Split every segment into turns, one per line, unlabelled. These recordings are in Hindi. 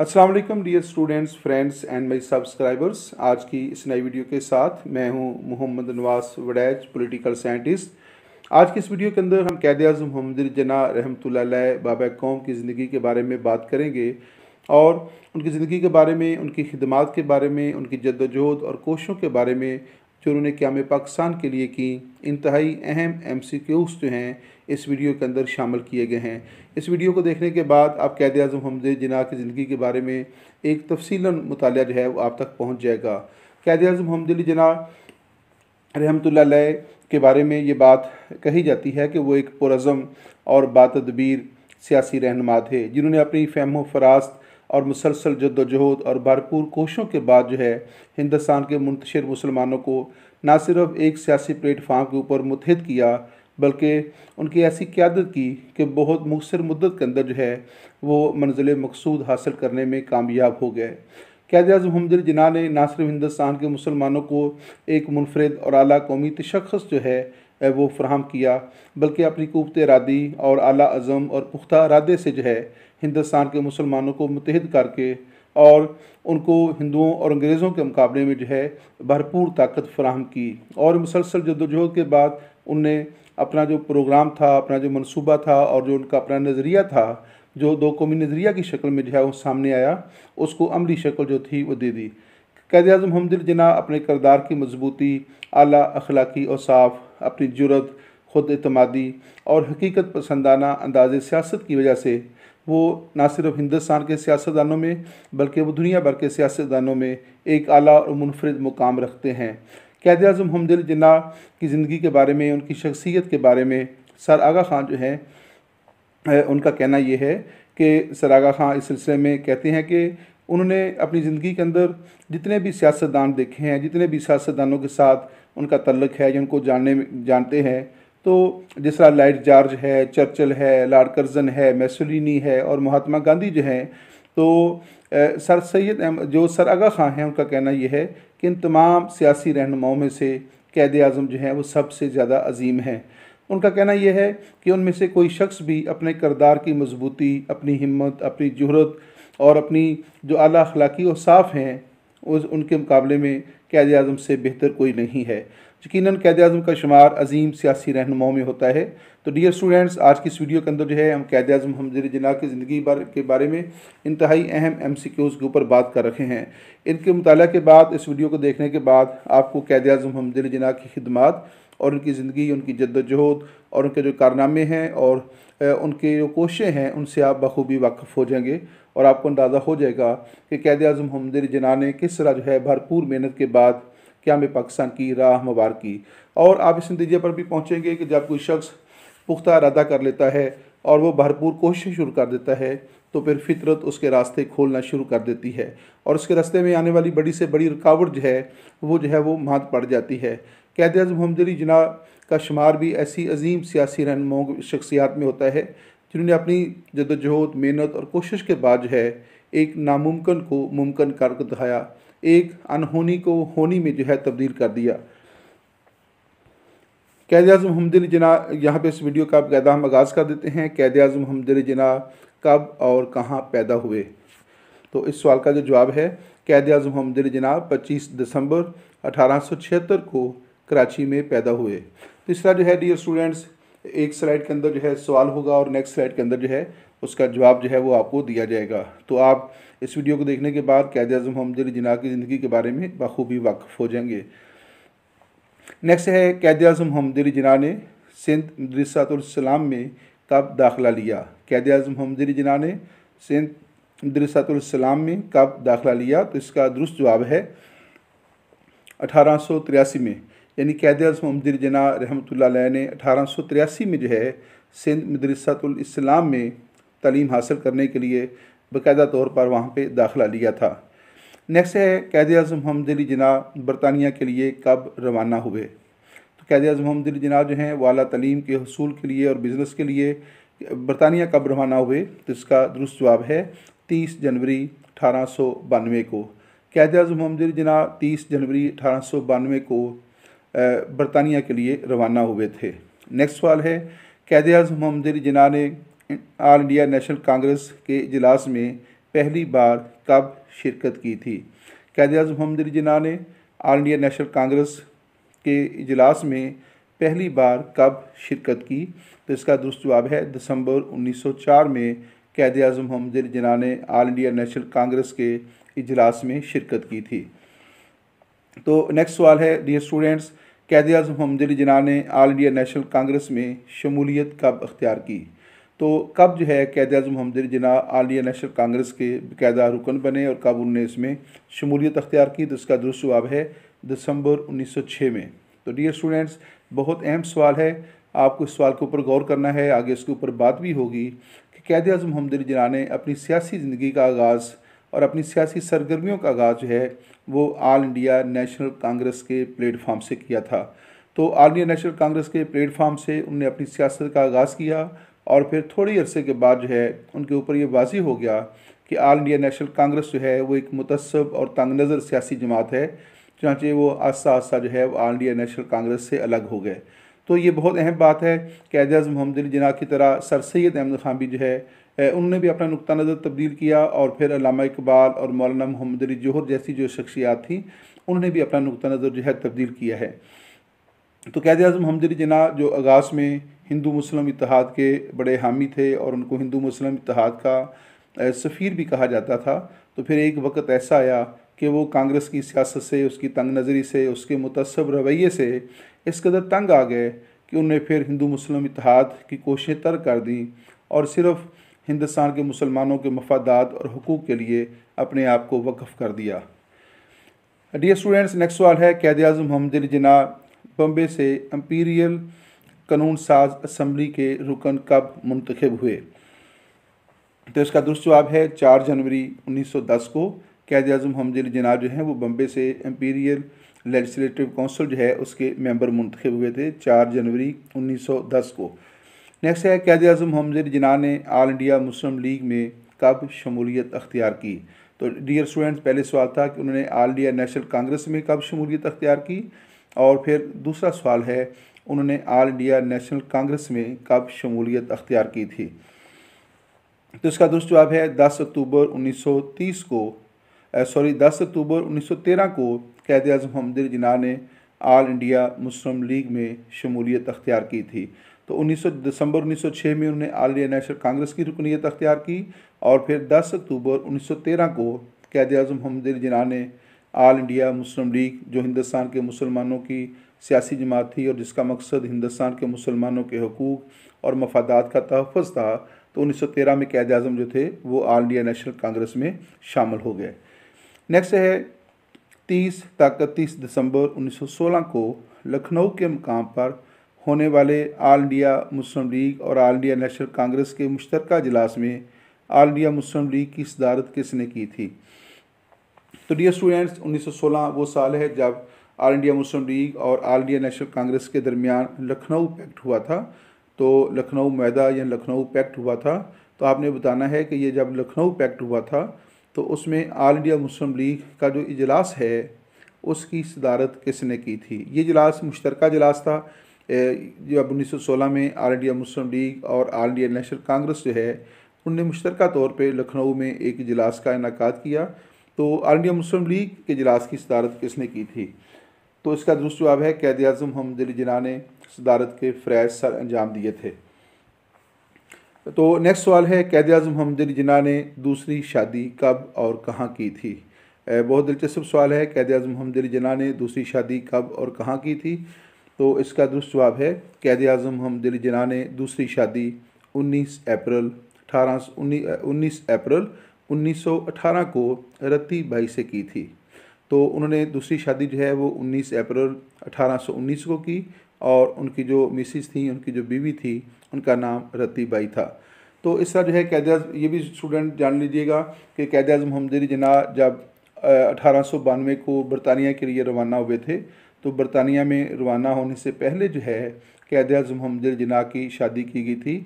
Aslam dear students friends and my subscribers आज की इस नई वीडियो के साथ मैं हूं मोहम्मद नवास वडैज पॉलिटिकल साइंटिस्ट आज की इस वीडियो के अंदर हम कैद अजम मोहम्मद जना रहमत बाबा कौम की ज़िंदगी के बारे में बात करेंगे और उनकी ज़िंदगी के बारे में उनकी खिदमत के बारे में उनकी जद्दोजहद और कोशों के बारे में जो उन्होंने क्याम पाकिस्तान के लिए की इंतहाई अहम एम सी क्यूज़ जो हैं इस वीडियो के अंदर शामिल किए गए हैं इस वीडियो को देखने के बाद आप कैद अजम हमजे जिना की ज़िंदगी के बारे में एक तफसीला मुताल जो है वो आप तक पहुँच जाएगा कैद अजम हमदिली जना लाई के बारे में ये बात कही जाती है कि वो एक पुरज़म और बातदबीर सियासी रहनमा थे जिन्होंने अपनी फहमो फरास्त और मुसलसल जद्दोजहद और भरपूर कोशिशों के बाद जो है हिंदुस्तान के मुंतशिर मुसलमानों को ना सिर्फ एक सियासी प्लेटफार्म के ऊपर मुतहद किया बल्कि उनकी ऐसी क्यादत की कि बहुत मुखसर मुद्दत के अंदर जो है वो मंजिल मकसूद हासिल करने में कामयाब हो गए कैद अजम हमदिल जिना ने ना सिर्फ हिंदुस्तान के मुसलमानों को एक मुनफरद और अली कौमी तशखस जो है वो फ्राहम किया बल्कि अपनी कुत इरादी और अला अज़म और पुख्ता इरादे से जो है हिंदुस्तान के मुसलमानों को मुतहद करके और उनको हिंदुओं और अंग्रेज़ों के मुकाबले में जो है भरपूर ताकत फ्राहम की और मुसलसल जदोजहद के बाद उनने अपना जो प्रोग्राम था अपना जो मनसूबा था और जो उनका अपना नज़रिया था जो दो कौमी नज़रिया की शक्ल में जो है वो सामने आया उसको अमली शक्ल जो थी वो दे दी कैद अजम हमदिल जना अपने करदार की मजबूती अला अखलाकी और साफ़ अपनी जरूरत खुद अतमादी और हकीकत पसंदाना अंदाज सियासत की वजह से वो ना सिर्फ हिंदुस्तान के सियासतदानों में बल्कि वो दुनिया भर के सियासतदानों में एक आला और मुनफरद मुकाम रखते हैं कैद अजम हमदिल जिन्ना की ज़िंदगी के बारे में उनकी शख्सियत के बारे में सर आगा खान जो हैं उनका कहना यह है कि सर आगा खान इस सिलसिले में कहते हैं कि उन्होंने अपनी ज़िंदगी के अंदर जितने भी सियासतदान देखे हैं जितने भी सियासतदानों के साथ उनका तल्लक है जिनको जानने जानते हैं तो जिस तरह लाइट जार्ज है चर्चल है लार्ड कर्जन है मैसुलिनी है और महात्मा गांधी जो हैं तो सर सैद जो सर आगा खां हैं उनका कहना यह है कि इन तमाम सियासी रहनुमाओं में से कैद अजम जो हैं वो सबसे ज़्यादा अजीम हैं उनका कहना यह है कि उनमें से कोई शख्स भी अपने करदार की मजबूती अपनी हिम्मत अपनी जहरत और अपनी जो अली अखलाकी और साफ़ हैं उस उनके मुकाबले में कैद अजम से बेहतर कोई नहीं है यकीन कैद अजम का शुमार अजीम सियासी रहनुमाओं में होता है तो डियर स्टूडेंट्स आज की इस वीडियो के अंदर जो है हम कैद अजम हमजर जना की ज़िंदगी बार के बारे में इंतहाई अहम एम सी क्यूज़ के ऊपर बात कर रखे हैं इनके मुताल के बाद इस वीडियो को देखने के बाद आपको कैद अजम हमजर जना की खिदमत और उनकी ज़िंदगी उनकी जद्दोजहद और उनके जो कारनामे हैं और उनके जो कोशें हैं उनसे आप बखूबी वाकफ़ हो जाएंगे और आपको अंदाज़ा हो जाएगा कि कैद अजम हमदर जना ने किस तरह जो है भरपूर मेहनत के बाद क्या में पाकिस्तान की राह मवार की और आप इस नतीजे पर भी पहुँचेंगे कि जब कोई शख्स पुख्ता इरादा कर लेता है और वह भरपूर कोशिश शुरू कर देता है तो फिर फितरत उसके रास्ते खोलना शुरू कर देती है और उसके रास्ते में आने वाली बड़ी से बड़ी रुकावट जो है वो जो है वो मात पड़ जाती है कैद अजम हमदरी जना का शुमार भी ऐसी अजीम सियासी रहनुमाओं शख्सियात में होता है जिन्होंने अपनी जदोजहद मेहनत और कोशिश के बाद जो है एक नामुमकिन को मुमकिन कर दिखाया एक अनहोनी को होनी में जो है तब्दील कर दिया कैद अजम हमद जना यहाँ पे इस वीडियो का कैदा हम आगाज़ कर देते हैं कैद अजम हमद जना कब और कहाँ पैदा हुए तो इस सवाल का जो जवाब है कैद अजम हमद जना 25 दिसंबर छिहत्तर को कराची में पैदा हुए तीसरा जो है डियर स्टूडेंट्स एक स्लाइड के अंदर जो है सवाल होगा और नेक्स्ट स्लाइड के अंदर जो है उसका जवाब जो है वो आपको दिया जाएगा तो आप इस वीडियो को देखने के बाद कैद अजम हमदर जिना की ज़िंदगी के बारे में बखूबी वाकफ़ हो जाएंगे नेक्स्ट है कैद अजम हमदर जिना ने सिंध मदरसातम में कब दाखिला लिया कैद अजम हमदर जिना ने सिंध मदरसातम में कब दाखिला लिया तो इसका दुरुस्त जवाब है अठारह में यानी कैद अजमदर जना रहमत ने अठारह सौ में जो है सिंध मदरसतलाम में तलीम हासिल करने के लिए बाकायदा तौर पर वहाँ पर दाखिला लिया था नेक्स्ट है कैद अजम हमदली जना बरतानिया के लिए कब रवाना हुए तो कैद अजम हमदली जना जो हैं वाला तलीम के हसूल के लिए और बिज़नेस के लिए बरतानिया कब रवाना हुए तो इसका दुरुस्त जवाब है तीस जनवरी अठारह सौ बानवे को कैद अजम हमदली जना तीस जनवरी अठारह सौ बानवे को बरतानिया के लिए रवाना हुए थे नेक्स्ट सवाल है कैद अजम हमदिल जिना ने आल इंडिया नेशनल कांग्रेस के इजलास में पहली बार कब शिरकत की थी कैद अजम हमदिल जिना ने आल इंडिया नेशनल कांग्रेस के इजलास में पहली बार कब शिरकत की तो इसका दुरुस्त जवाब है दिसंबर 1904 में कैद अजम हमदिल जिना ने आल इंडिया नेशनल कांग्रेस के इजलास में शिरकत की थी तो नेक्स्ट सवाल है डियर स्टूडेंट्स कैद अजम हमजली जना ने आल इंडिया नेशनल कांग्रेस में शमूलियत कब अख्तियार की तो कब जो है कैद अजम हमजली जना आल इंडिया नेशनल कांग्रेस के बकायदा रुकन बने और कब उनने इसमें शमूलियत अख्तियार की तो इसका दुरुस्त जवाब है दिसंबर 1906 में तो डियर स्टूडेंट्स बहुत अहम सवाल है आपको इस सवाल के ऊपर गौर करना है आगे इसके ऊपर बात भी होगी कि कैद अजम हमदल जना ने अपनी सियासी ज़िंदगी का आगाज़ और अपनी सियासी सरगर्मियों का आगाज़ जो है वो ऑल इंडिया नेशनल कांग्रेस के प्लेटफार्म से किया था तो ऑल इंडिया नेशनल कांग्रेस के प्लेटफार्म से उनने अपनी सियासत का आगाज़ किया और फिर थोड़ी अरसे के बाद जो है उनके ऊपर ये वाजी हो गया कि ऑल इंडिया नेशनल कांग्रेस जो है वो एक मुतसब और तंग नज़र सियासी जमात है चाहे वो आस्ता आस्ता जो है वो ऑल इंडिया नेशनल कांग्रेस से अलग हो गए तो ये बहुत अहम बात है कि एजाज मोहम्मद अली जना की तरह सर सैद अहमद खान भी जो है उन्होंने भी अपना नुकता नज़र तब्दील किया और फिर अलामा इकबाल और मौलाना मोहम्मद अली जौहर जैसी जो शख्सियात थी उन्होंने भी अपना नुकता नज़र जो है तब्दील किया है तो कैद अजम अली जना जो आगाज़ में हिंदू मुस्लिम इतिहाद के बड़े हामी थे और उनको हिंदू मुस्लिम इतिहाद का सफ़ीर भी कहा जाता था तो फिर एक वक्त ऐसा आया कि वो कांग्रेस की सियासत से उसकी तंग नज़री से उसके मुतसब रवैये से इस कदर तंग आ गए कि उन्हें फिर हिंदू मुस्लिम इतिहाद की कोशिशें तर कर दी और सिर्फ़ हिंदुस्तान के मुसलमानों के मफादात और हकूक़ के लिए अपने आप को वक्फ़ कर दिया डी स्टूडेंट्स नेक्स्ट सवाल है कैद अजम मोहम्मद जना बम्बे से अम्पीरियल कानून साज असम्बली के रुकन कब मंतखब हुए तो इसका दुरुस्त जवाब है चार जनवरी 1910 को कैद अजम मोहम्मद जनाब जो हैं वो बम्बे से एम्पीरियल लेजिस्टिव कौंसिल जो है उसके मेम्बर मुंतखब हुए थे चार जनवरी दस को नेक्स्ट है कैद अजम हमजे जिना ने आल इंडिया मुस्लिम लीग में कब शमूलियत अख्तियार की तो डियर स्टूडेंट्स पहले सवाल था कि उन्होंने आल इंडिया नेशनल कांग्रेस में कब शमूलियत अख्तियार की और फिर दूसरा सवाल है उन्होंने आल इंडिया नेशनल कांग्रेस में कब शमूलियत अख्तियार की थी तो इसका दुरुस्त जवाब है दस अक्टूबर 1930 को सॉरी दस अक्टूबर 1913 को कैद अजम हमदिर जिना ने आल इंडिया मुस्लिम लीग में शमूलियत अख्तियार की थी तो 19 दिसंबर 1906 में उन्होंने आल इंडिया नेशनल कांग्रेस की रुकनीत अख्तियार की और फिर 10 अक्टूबर 1913 को कैद अजम हमदिल जिना ने आल इंडिया मुस्लिम लीग जो हिंदुस्तान के मुसलमानों की सियासी जमात थी और जिसका मकसद हिंदुस्तान के मुसलमानों के हकूक़ और मफादात का तहफ़ था तो तेरह में कैद अजम जो थे वो आल इंडिया नेशनल कांग्रेस में शामिल हो गए नेक्स्ट है तीस तक तीस दिसंबर 1916 को लखनऊ के मकाम पर होने वाले आल इंडिया मुस्लिम लीग और आल इंडिया नेशनल कांग्रेस के मुश्तर इजलास में आल इंडिया मुस्लिम लीग की सदारत किसने की थी तो डी स्टूडेंट्स 1916 वो साल है जब आल इंडिया मुस्लिम लीग और आल इंडिया नेशनल कांग्रेस के दरमियान लखनऊ पैक्ट हुआ था तो लखनऊ मैदा या लखनऊ पैक्ट हुआ था तो आपने बताना है कि ये जब लखनऊ पैक्ट हुआ था तो उसमें आल इंडिया मुस्लिम लीग का जो इजलास है उसकी सदारत किसने की थी ये इजलास मुश्तरक इजलास था जो अब 1916 में आल इंडिया मुस्लिम लीग और आल इंडिया नेशनल कांग्रेस जो है उनने मुश्तरक तौर पर लखनऊ में एक इजलास का इनका किया तो आल इंडिया मुस्लिम लीग के इजलास की सदारत किसने की थी तो इसका दुरुस्त जवाब है कैद अजम हमद अली जना ने सदारत के फ़्रैज सर अंजाम दिए थे तो नेक्स्ट सवाल है कैद अजम हमद अली जना ने दूसरी शादी कब और कहाँ की थी बहुत दिलचस्प सवाल है कैद अजम हमद अली जना ने दूसरी शादी कब और कहाँ की थी तो इसका दुरुस्त जवाब है कैद अजम हम दिल जना ने दूसरी शादी 19 अप्रैल अठारह उन्नीस अप्रैल 1918 को रत्ती भाई से की थी तो उन्होंने दूसरी शादी जो है वो 19 अप्रैल 1819 को की और उनकी जो मिसिस थी उनकी जो बीवी थी उनका नाम रत्ती बाई था तो इस तरह जो है कैद ये भी स्टूडेंट जान लीजिएगा कि कैद अजम हमदरी जना जब अठारह को बरतानिया के लिए रवाना हुए थे तो बरतानिया में रवाना होने से पहले जो है कैद अजम जुमहमदिल जिना की शादी की गई थी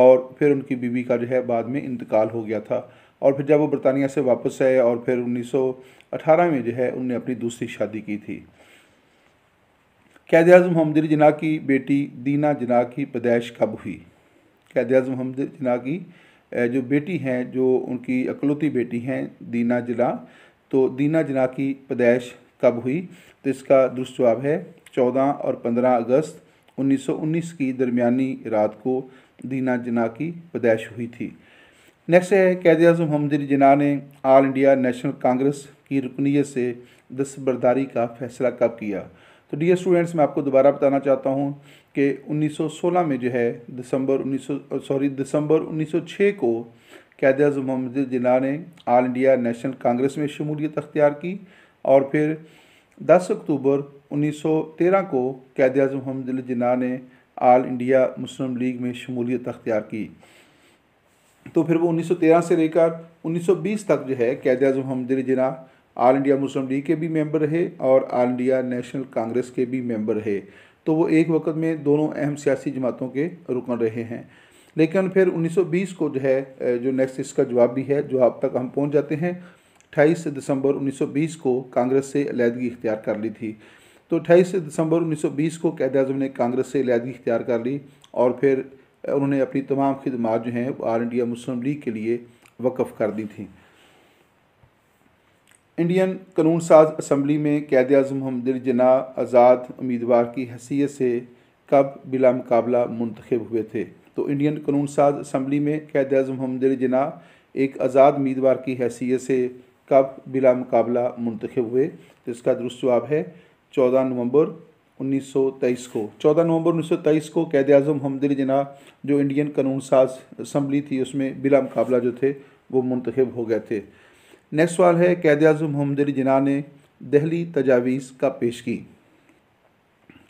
और फिर उनकी बीवी का जो है बाद में इंतकाल हो गया था और फिर जब वो बरतानिया से वापस आए और फिर 1918 में जो है उनने अपनी दूसरी शादी की थी कैद अजम हमदिर जिना की बेटी दीना जिना की पैदाइश कब हुई कैद अजम हमदिर जिना की जो बेटी हैं जो उनकी अकलौती बेटी हैं दीना जना तो दीना जिना की पैदाइश कब हुई तो इसका दुरुस्त जवाब है चौदह और पंद्रह अगस्त 1919 की दरमियानी रात को दीना जिना की पैदाइश हुई थी नेक्स्ट है कैद अजम हमदिन जिना ने ऑल इंडिया नेशनल कांग्रेस की रुकनीत से दस्तबरदारी का फैसला कब किया तो डी स्टूडेंट्स मैं आपको दोबारा बताना चाहता हूँ कि 1916 में जो है दिसंबर सौ सॉरी दिसंबर 1906 को कैद अजम मोहम्मद जिना ने ऑल इंडिया नेशनल कांग्रेस में शमूलियत अख्तियार की और फिर 10 अक्टूबर 1913 को कैद अजम मोहम्मद जिन्ना ने आल इंडिया मुस्लिम लीग में शमूलियत अख्तियार की तो फिर वो 1913 से लेकर 1920 तक जो है कैद अजम मोहम्मद जिना आल इंडिया मुस्लिम लीग के भी मेंबर रहे और आल इंडिया नेशनल कांग्रेस के भी मेंबर रहे तो वो एक वक्त में दोनों अहम सियासी जमातों के रुकन रहे हैं लेकिन फिर 1920 को जो है जो नेक्स्ट इसका जवाब भी है जो अब तक हम पहुंच जाते हैं अट्ठाईस दिसंबर 1920 को कांग्रेस से अलीहदगी इख्तियार कर ली थी तो अट्ठाईस दिसंबर 1920 को कैद अजम ने कांग्रेस से अलीहदगी इख्तियार कर ली और फिर उन्होंने अपनी तमाम खदमात जो हैं आल इंडिया मुस्लिम लीग के लिए वक्फ़ कर दी थी इंडियन कानून साज असम्बली में कैद अजम दिल जना आज़ाद उम्मीदवार की हैसियत से कब बिला मुकाबला मंतखब हुए थे तो इंडियन कानून साज असम्बली में कैद अजम दिल जना एक आज़ाद उम्मीदवार की हैसियत से कब बिला मुकाबला मुंतखब हुए तो इसका दुरुस्त जवाब है चौदह नवंबर 1923 को 14 नवंबर 1923 को कैद अजम हमदिल जना जो इंडियन कानून साज असम्बली थी उसमें बिला मुकाबला जो थे वो मुंतखब हो गए थे नेक्स्ट सवाल है कैद अजम हमदिल जना ने दहली तजावीज़ का पेश की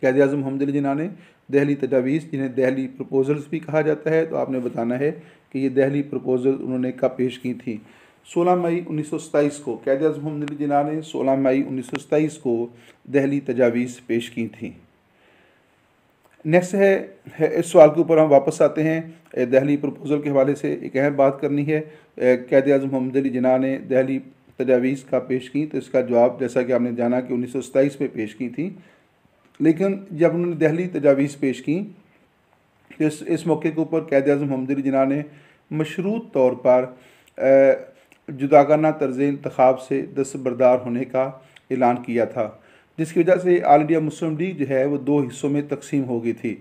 कैद अजम हमदिल जना ने दहली तजावीज़ जिन्हें दहली प्रपोजल्स भी कहा जाता है तो आपने बताना है कि ये दहली प्रपोजल उन्होंने कब पेश की थी 16 मई उन्नीस को कैद अजम हमद जिना ने 16 मई उन्नीस को दहली तजावीज़ पेश की थी नेक्स्ट है, है इस सवाल के ऊपर हम वापस आते हैं दहली प्रपोज़ल के हवाले से एक अहम बात करनी है कैद अजम हमद अली जिना ने दहली तजावीज़ का पेश की तो इसका जवाब जैसा कि आपने जाना कि उन्नीस में पेश की थी लेकिन जब उन्होंने दहली तजावीज़ पेश की तो इस इस मौके के ऊपर कैद अजम मोहम्मद अली जिना ने मशरूत तौर पर जुदागाना तर्ज इंतखब से दस्तबरदार होने का ऐलान किया था जिसकी वजह से आल इंडिया मुस्लिम लीग जो है वो दो हिस्सों में तकसीम हो गई थी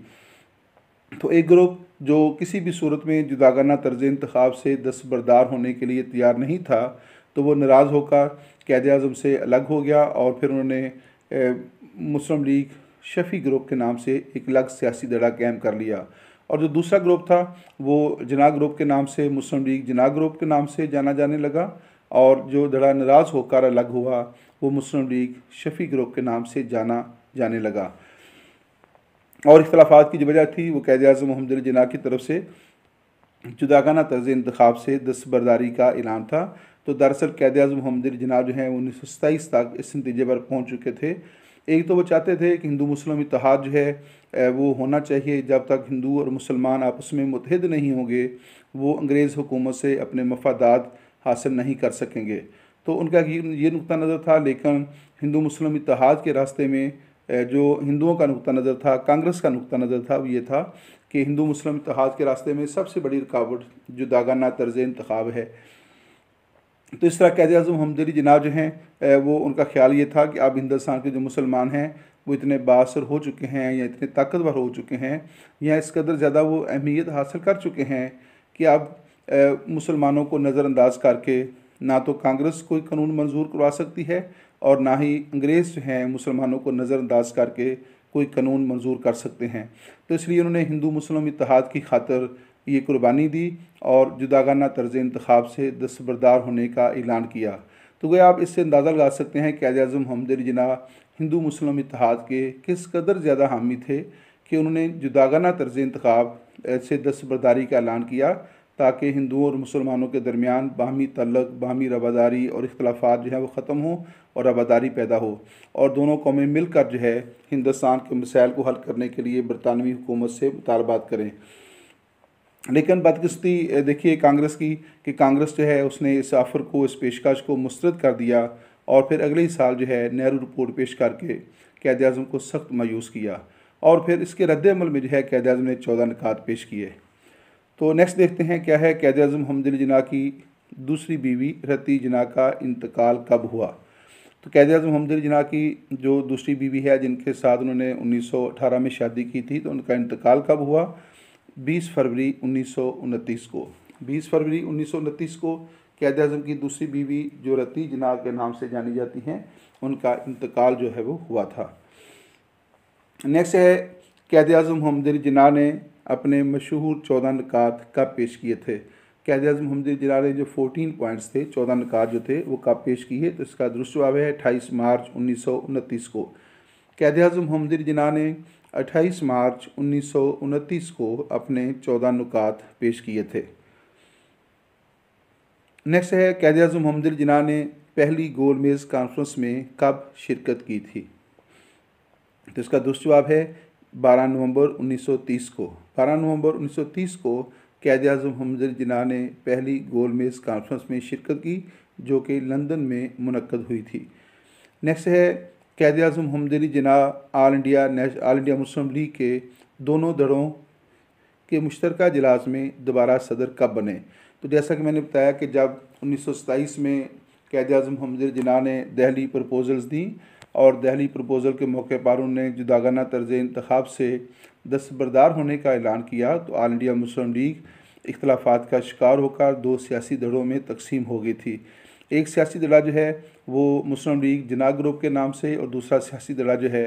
तो एक ग्रुप जो किसी भी सूरत में जुदागाना तर्ज इंतखब से दस्तबरदार होने के लिए तैयार नहीं था तो वो नाराज़ होकर कैद अजम से अलग हो गया और फिर उन्होंने मुस्लिम लीग शफी ग्रुप के नाम से एक अलग सियासी दड़ा कैम कर लिया और जो दूसरा ग्रुप था वो जना ग्रुप के नाम से मुस्लिम लीग जना ग्रुप के नाम से जाना जाने लगा और जो धड़ा नाराज़ होकर अलग हुआ वो मुस्लिम लीग शफी ग्रुप के नाम से जाना जाने लगा और इख्लाफात की जो वजह थी वो कैद अजम मोहम्मद जना की तरफ से जुदागाना तर्ज इंतखाब से दस्तबरदारी का ऐलान था तो दरअसल कैद अजम मोहम्मद जना जो हैं उन्नीस सौ सत्ताईस तक इस नतीजे पर पहुँच चुके थे एक तो वो चाहते थे कि हिंदू मुस्लिम इतिहाद जो है वो होना चाहिए जब तक हिंदू और मुसलमान आपस में मुतहद नहीं होंगे वो अंग्रेज़ हुकूमत से अपने मफादात हासिल नहीं कर सकेंगे तो उनका ये नुक़ नज़र था लेकिन हिंदू मुस्लिम इतिहाद के रास्ते में जो हिंदुओं का नुक़ नज़र था कांग्रेस का नुक़ नज़र था वो ये था कि हिंदू मुस्लिम इतिहाद के रास्ते में सबसे बड़ी रुकावट जो दागाना तर्ज इंतखब है तो इस तरह कैद अजम हमदरी जनाब जो हैं वो उनका ख्याल ये था कि अब हिंदुस्तान के जो मुसलमान हैं वो इतने बासर हो चुके हैं या इतने ताकतवर हो चुके हैं या इस कदर ज़्यादा वो अहमियत हासिल कर चुके हैं कि अब मुसलमानों को नज़रअंदाज करके ना तो कांग्रेस कोई कानून मंजूर करवा सकती है और ना ही अंग्रेज़ जो हैं मुसलमानों को नज़रअंदाज करके कोई कानून मंजूर कर सकते हैं तो इसलिए उन्होंने हिंदू मुस्लिम इतिहाद की खातर ये कुर्बानी दी और जुदागाना तर्ज इंतखब से दस्तबरदार होने का ऐलान किया तो गए आप इससे अंदाज़ा लगा सकते हैं कि अजम हमद जना हिंदू मुस्लिम इतिहाद के किस कदर ज़्यादा हामी थे कि उन्होंने जुदागाना तर्ज इंतखब ऐसे दस्तबरदारी का ऐलान किया ताकि हिंदुओं और मुसलमानों के दरमियान बाहमी तलक बाहमी रवादारी और इख्लाफा जो हैं वो ख़त्म हों और रवादारी पैदा हो और दोनों कौमें मिलकर जो है हिंदुस्तान के मसाइल को हल करने के लिए बरतानवी हुकूमत से मुतालबात करें लेकिन बदकिस्ती देखिए कांग्रेस की कि कांग्रेस जो है उसने इस ऑफ़र को इस पेशकश को मुस्रद कर दिया और फिर अगले ही साल जो है नेहरू रिपोर्ट पेश करके कैद अजम को सख्त मायूस किया और फिर इसके रद्दमल में जो है कैद अजम ने चौदह निकात पेश किए तो नेक्स्ट देखते हैं क्या है कैद अजम हमदिल जना की दूसरी बीवी रती जना का इंतकाल कब हुआ तो कैद अजम हमदिल जना की जो दूसरी बीवी है जिनके साथ उन्होंने 1918 में शादी की थी तो उनका इंतकाल कब हुआ 20 फरवरी उन्नीस को 20 फरवरी उन्नीस को कैद अजम की दूसरी बीवी जो रती जिनाह के नाम से जानी जाती हैं उनका इंतकाल जो है वो हुआ था नेक्स्ट है कैद अजम हमदिर जिना ने अपने मशहूर चौदह निकात कब पेश किए थे कैद अजम हमदिर जिना ने जो फोटीन पॉइंट्स थे चौदह निकात जो थे वो कब पेश किए तो इसका दुरुस्त जवाब है अट्ठाईस मार्च उन्नीस को कैद अजम हमदिर जिना ने 28 मार्च उन्नीस को अपने चौदह नुकात पेश किए थे नेक्स्ट है कैद अजम हमदिल जिना ने पहली गोलमेज़ कॉन्फ्रेंस में कब शिरकत की थी तो इसका दुष्ट जवाब है 12 नवंबर 1930 को 12 नवंबर 1930 को कैद अजम हमदिल जिना ने पहली गोलमेज़ कॉन्फ्रेंस में शिरकत की जो कि लंदन में मनक़द हुई थी नेक्स्ट है कैद अजम हमदली जना आल इंडिया नेश आल इंडिया मुस्लिम लीग के दोनों धड़ों के मुश्तरक इजलास में दोबारा सदर कब बने तो जैसा कि मैंने बताया कि जब उन्नीस में कैद अजम हमद जना ने दहली प्रपोजल्स दी और दहली प्रपोज़ल के मौके पर उन्होंने जुदागाना तर्ज इंतखब से दस्तबरदार होने का ऐलान किया तो आल इंडिया मुस्लिम लीग इख्लाफात का शिकार होकर दो सियासी धड़ों में तकसीम हो गई थी एक सियासी दड़ा जो है वो मुस्लिम लीग जनाग ग्रुप के नाम से और दूसरा सियासी दड़ा जो है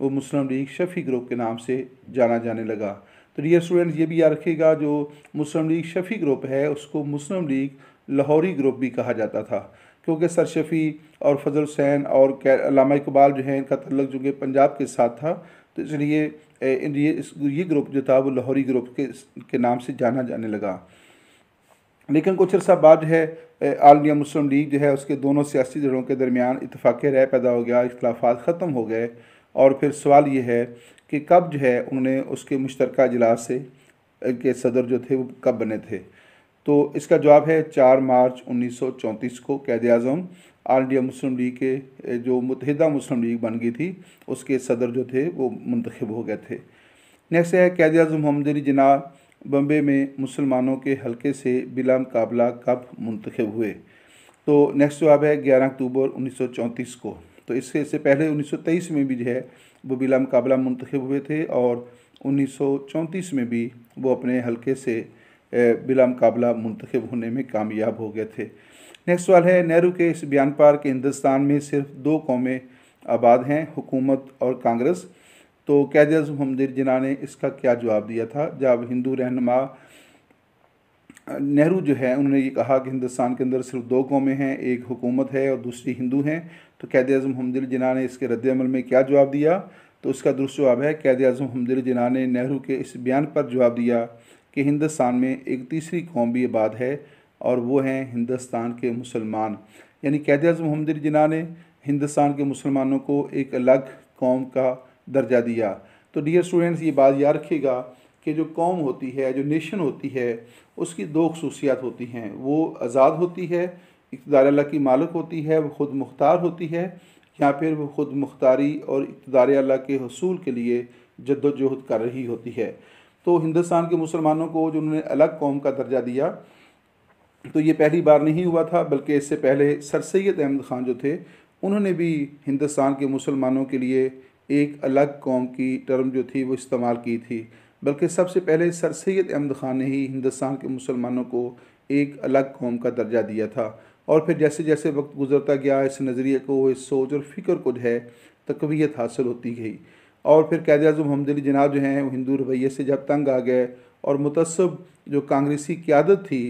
वो मुस्लिम लीग शफ़ी ग्रुप के नाम से जाना जाने लगा तो डियर स्टूडेंट्स ये भी याद रखेगा जो मुस्लिम लीग शफ़ी ग्रुप है उसको मुस्लिम लीग लाहौरी ग्रुप भी कहा जाता था क्योंकि सर शफ़ी और फजल हुसैन और लामा इकबाल जो है इनका तल्लक जो कि पंजाब के साथ था तो इसलिए ये ग्रुप जो था वो लाहौरी ग्रुप के के नाम से जाना जाने लगा लेकिन कुछ अर्सा बाद जो है आल इंडिया मुस्लिम लीग जो है उसके दोनों सियासी जड़ों के दरमियान इतफाक़ राय पैदा हो गया इख्लाफात ख़त्म हो गए और फिर सवाल ये है कि कब जो है उन्होंने उसके मुश्तरक अजलास से के सदर जो थे वो कब बने थे तो इसका जवाब है चार मार्च उन्नीस सौ चौंतीस को कैद अजम आल इंडिया मुस्लिम लीग के जो मुतहदा मुस्लिम लीग बन गई थी उसके सदर जो थे वो मंतखब हो गए थे नेक्स्ट है कैद अजम अली जना बम्बे में मुसलमानों के हलके से बिला मुकाबला कब मुंतखब हुए तो नेक्स्ट जवाब है ग्यारह अक्टूबर उन्नीस को तो इससे इससे पहले 1923 में भी जो है वो बिला मुकाबला मुंतखब हुए थे और 1934 में भी वो अपने हलके से बिला मुकाबला मुंतखब होने में कामयाब हो गए थे नेक्स्ट सवाल है नेहरू के इस बयान पर कि हिंदुस्तान में सिर्फ दो कौमें आबाद हैं हुकूमत और कांग्रेस तो कैदज हमदिर जिना ने इसका क्या जवाब दिया था जब हिंदू रहनमा नेहरू जो है उन्होंने ये कहा कि हिंदुस्तान के अंदर सिर्फ दो कौमें हैं एक हुकूमत है और दूसरी हिंदू हैं तो कैद अजम हमदिल जिना ने इसके रद्दमल में क्या जवाब दिया तो उसका दुरुस्त जवाब है कैद अजम हमदिल जिना ने नेहरू के इस बयान पर जवाब दिया कि हिंदुस्तान में एक तीसरी कौम भी आबाद है और वो हैं हिंदुस्तान के मुसलमान यानी कैद अजम हमदिल जिना ने हिंदुस्तान के मुसलमानों को एक अलग कौम का दर्जा दिया तो डियर स्टूडेंट्स ये बात याद रखिएगा कि जो कौम होती है जो नेशन होती है उसकी दो खसूसियात होती हैं वो आज़ाद होती है इकतदार अल्लाह की मालिक होती है वो ख़ुद मुख्तार होती है या फिर वो ख़ुद मुख्तारी और इकतदार अल्लाह के हसूल के लिए जद्दोजहद कर रही होती है तो हिंदुस्तान के मुसलमानों को जो उन्होंने अलग कौम का दर्जा दिया तो ये पहली बार नहीं हुआ था बल्कि इससे पहले सर सैद अहमद ख़ान जो थे उन्होंने भी हिंदुस्तान के मुसलमानों के लिए एक अलग कौम की टर्म जो थी वो इस्तेमाल की थी बल्कि सबसे पहले सर सैद अहमद ख़ान ने ही हिंदुस्तान के मुसलमानों को एक अलग कौम का दर्जा दिया था और फिर जैसे जैसे वक्त गुजरता गया इस नज़रिए को इस सोच और फिक्र को जो है तकवीत हासिल होती गई और फिर कैद अजम हमदली जनाब जो हैं वो हिंदू रवैये से जब तंग आ गए और मुतसब जो कांग्रेसी क्यादत थी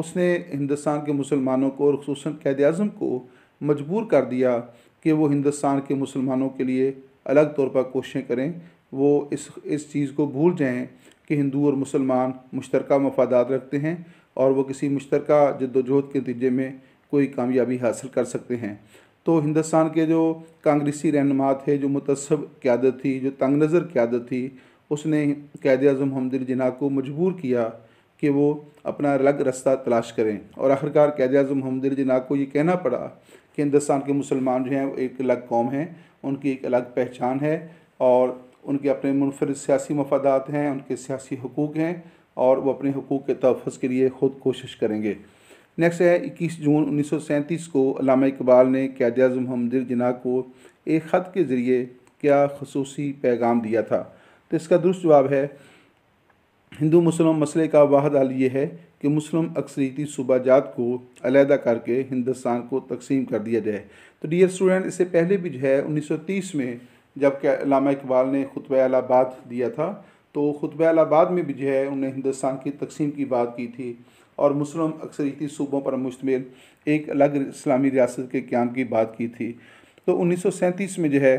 उसने हिंदुस्तान के मुसलमानों को और खूस कैद अजम को मजबूर कर दिया कि वो हिंदुस्तान के मुसलमानों के लिए अलग तौर पर कोशिशें करें वो इस इस चीज़ को भूल जाएँ कि हिंदू और मुसलमान मुश्तर मफादात रखते हैं और वो किसी मुश्तर जद्दोजहद के नतीजे में कोई कामयाबी हासिल कर सकते हैं तो हिंदुस्तान के जो कांग्रेसी रहनुमा थे जो मुतसब क्यादत थी जो तंग नज़र क्यादत थी उसने कैद अजम हमदिल जिना को मजबूर किया कि वो अपना अलग रास्ता तलाश करें और आखिरकार कैद अजम हमदिल जिना को ये कहना पड़ा कि हिंदुस्तान के मुसलमान जो हैं वो एक अलग कौम हैं उनकी एक अलग पहचान है और उनके अपने मुनफर सियासी मफादात हैं उनके सियासी हकूक़ हैं और वो अपने हकूक़ के तहफ़ के लिए ख़ुद कोशिश करेंगे नेक्स्ट है इक्कीस जून उन्नीस सौ सैंतीस को अलामा इकबाल ने कैद अजम हमदिल जिना को एक ख़त के ज़रिए क्या खसूसी पैगाम दिया था तो इसका दुरुस्त जवाब है हिंदू मुस्लिम मसले का वाहद हाल ये है कि मुस्लिम अक्सरीती जात को अलहदा करके हिंदुस्तान को तकसीम कर दिया जाए तो डियर स्टूडेंट इससे पहले भी जो है 1930 में जब लामा इकबाल ने खुतब अलाबाद दिया था तो खुतब आलाबाद में भी जो है उन्हें हिंदुस्तान की तकसीम की बात की थी और मुस्लिम अक्सरीती सूबों पर मुश्तमिल एक अलग इस्लामी रियासत के क्याम की बात की थी तो उन्नीस में जो है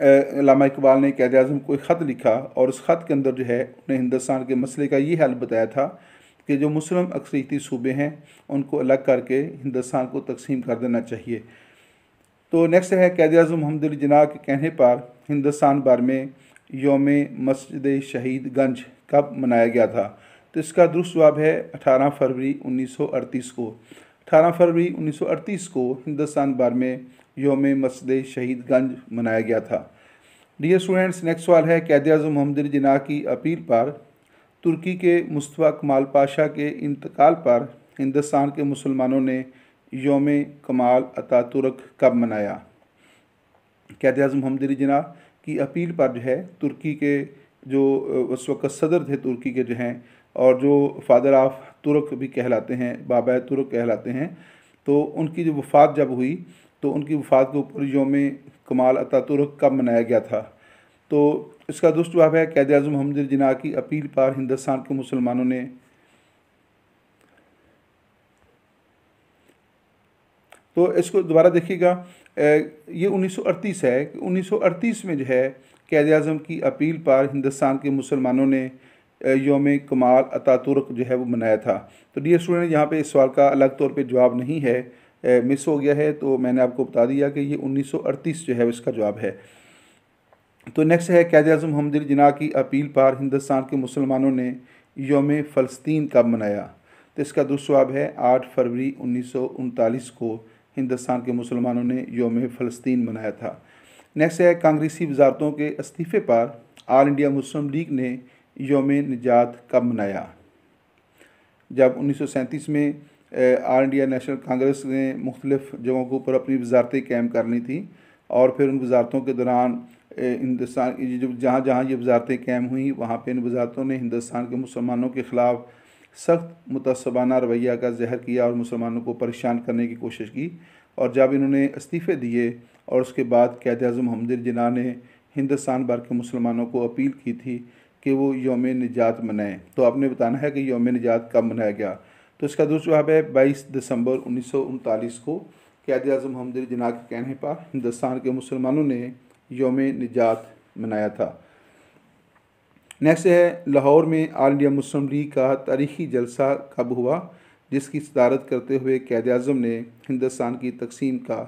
लामा इकबाल ने कैद अजम को एक ख़त लिखा और उस ख़त के अंदर जो है उन्हें हिंदुस्तान के मसले का ये हल बताया था कि जो मुस्लिम अक्सरती सूबे हैं उनको अलग करके हिंदुस्तान को तकसीम कर देना चाहिए तो नेक्स्ट है कैद अजम मोहम्मद जना के कहने पर हिंदुस्तान भर में योम मस्जिद शहीद गंज कब मनाया गया था तो इसका दुरुस्त जवाब है 18 फरवरी 1938 को 18 फरवरी 1938 को हिंदुस्तान भर में योम मसद शहीदगंज मनाया गया था डियर स्टूडेंट्स नेक्स्ट सवाल है कैद अजम हमदर जिना की अपील पर तुर्की के मुस्तफ़ा कमाल पाशा के इंतकाल पर हिंदुस्तान के मुसलमानों ने योम कमाल अता तुर्क कब मनाया कैद अजम मोहम्मद जिना की अपील पर जो है तुर्की के जो उस वक्त सदर थे तुर्की के जो हैं और जो फादर ऑफ तुर्क भी कहलाते हैं बाबा तुर्क कहलाते हैं तो उनकी जो वफात जब हुई तो उनकी वफात के ऊपर योम कमाल अतातुर्क कब मनाया गया था तो इसका दुरुस्त जवाब है कैद अजम हमद जिना की अपील पर हिंदुस्तान के मुसलमानों ने तो इसको दोबारा देखिएगा ये 1938 है कि 1938 में जो है कैद अजम की अपील पर हिंदुस्तान के मुसलमानों ने योम कमाल अतातुर्क जो है वो मनाया था तो एस स्टूडेंट यहाँ पे इस सवाल का अलग तौर पे जवाब नहीं है मिस हो गया है तो मैंने आपको बता दिया कि ये 1938 जो है इसका जवाब है तो नेक्स्ट है कैद अजम हमदिर जिना की अपील पर हिंदुस्तान के मुसलमानों ने योम फ़लस्तीन कब मनाया तो इसका जवाब है आठ फरवरी उन्नीस को हिंदुस्तान के मुसलमानों ने योम फ़लस्तीन मनाया था नेक्स्ट है कांग्रेसी वजारतों के इस्तीफ़े पर आल इंडिया मुस्लिम लीग ने योम निजात कब मनाया जब उन्नीस में आल इंडिया नेशनल कांग्रेस ने मुख्तलिफ़ जगहों के ऊपर अपनी वजारतें कैम करनी थी और फिर उन वजारतों के दौरान हिंदुस्तान जब जहाँ जहाँ ये वजारतें कैम हुई वहाँ पर इन वजारतों ने हिंदुस्तान के मुसलमानों के ख़िलाफ़ सख्त मुतसबाना रवैया का जहर किया और मुसलमानों को परेशान करने की कोशिश की और जब इन्होंने इस्तीफ़े दिए और उसके बाद कैद अजम हमदिर जिना ने हिंदुस्तान भर के मुसलमानों को अपील की थी कि वो योम निजात मनाएं तो आपने बताना है कि योम निजात कब मनाया गया तो इसका दूसरा जवाब है बाईस दिसंबर उन्नीस को कैद अजम हमद जना के कहने पर हिंदुस्तान के मुसलमानों ने योम निजात मनाया था नेक्स्ट है लाहौर में आल इंडिया मुस्लिम लीग का तारीखी जलसा कब हुआ जिसकी सदारत करते हुए कैद अजम ने हिंदुस्तान की तकसीम का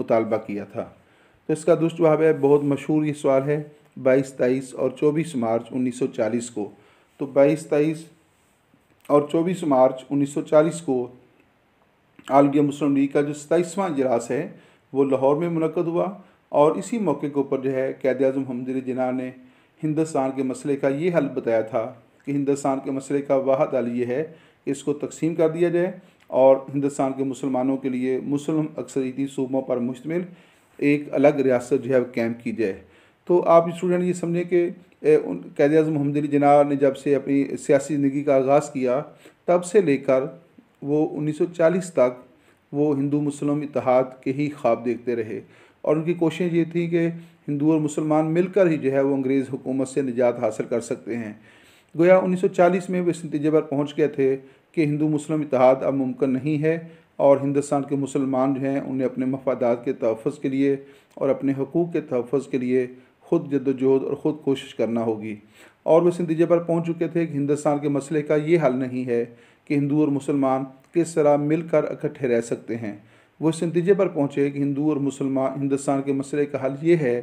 मुतालबा किया था तो इसका दुष्ट जवाब है बहुत मशहूर ये सवाल है बाईस तेईस और चौबीस मार्च 1940 को तो बाईस तेईस और 24 मार्च 1940 को आल इंडिया मुस्लिम लीग का जो सताईसवां इजलास है वो लाहौर में मनकद हुआ और इसी मौके के ऊपर जो है कैद अजम हमजर जिना ने हिंदुस्तान के मसले का ये हल बताया था कि हिंदुस्तान के मसले का वाहद हल ये है कि इसको तकसीम कर दिया जाए और हिंदुस्तान के मुसलमानों के लिए मुस्लिम अक्सरीती सूबों पर मुश्तमिल एक अलग रियासत जो है कैम्प की जाए तो आप स्टूडेंट ये समझें कि उन कैद अजम अली जना ने जब से अपनी सियासी ज़िंदगी का आगाज़ किया तब से लेकर वो 1940 तक वो हिंदू मुस्लिम इतिहाद के ही ख्वाब देखते रहे और उनकी कोशिश ये थी कि हिंदू और मुसलमान मिलकर ही जो है वो अंग्रेज़ हुकूमत से निजात हासिल कर सकते हैं गोया 1940 में वे इस नतीजे पर पहुँच गए थे कि हिंदू मुस्लिम इतिहाद अब मुमकिन नहीं है और हिंदुस्तान के मुसलमान जो हैं उन्हें अपने मफादात के तहफ़ के लिए और अपने हकूक़ के तहफ़ के लिए खुद जद्दोजहद और ख़ुद कोशिश करना होगी और वे इस नतीजे पर पहुँच चुके थे कि हिंदुस्तान के मसले का ये हल नहीं है कि हिंदू और मुसलमान किस तरह मिलकर इकट्ठे रह सकते हैं वो इस नतीजे पर पहुँचे कि हिंदू और मुसलमान हिंदुस्तान के मसले का हल ये है